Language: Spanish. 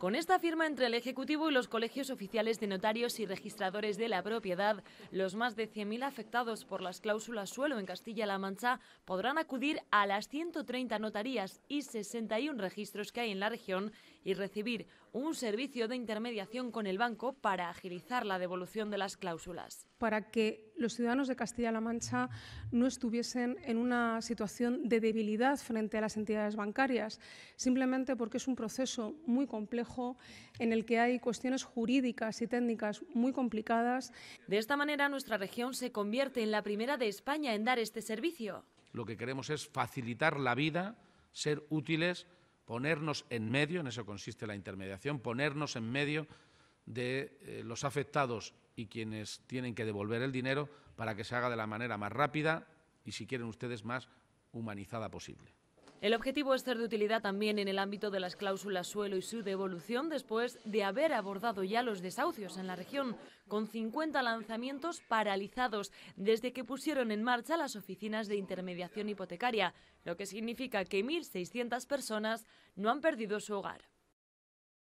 Con esta firma entre el Ejecutivo y los colegios oficiales de notarios y registradores de la propiedad, los más de 100.000 afectados por las cláusulas suelo en Castilla-La Mancha podrán acudir a las 130 notarías y 61 registros que hay en la región y recibir un servicio de intermediación con el banco para agilizar la devolución de las cláusulas. Para que los ciudadanos de Castilla-La Mancha no estuviesen en una situación de debilidad frente a las entidades bancarias, simplemente porque es un proceso muy complejo en el que hay cuestiones jurídicas y técnicas muy complicadas. De esta manera, nuestra región se convierte en la primera de España en dar este servicio. Lo que queremos es facilitar la vida, ser útiles, ponernos en medio, en eso consiste la intermediación, ponernos en medio de eh, los afectados y quienes tienen que devolver el dinero para que se haga de la manera más rápida y, si quieren ustedes, más humanizada posible. El objetivo es ser de utilidad también en el ámbito de las cláusulas suelo y su devolución después de haber abordado ya los desahucios en la región, con 50 lanzamientos paralizados desde que pusieron en marcha las oficinas de intermediación hipotecaria, lo que significa que 1.600 personas no han perdido su hogar.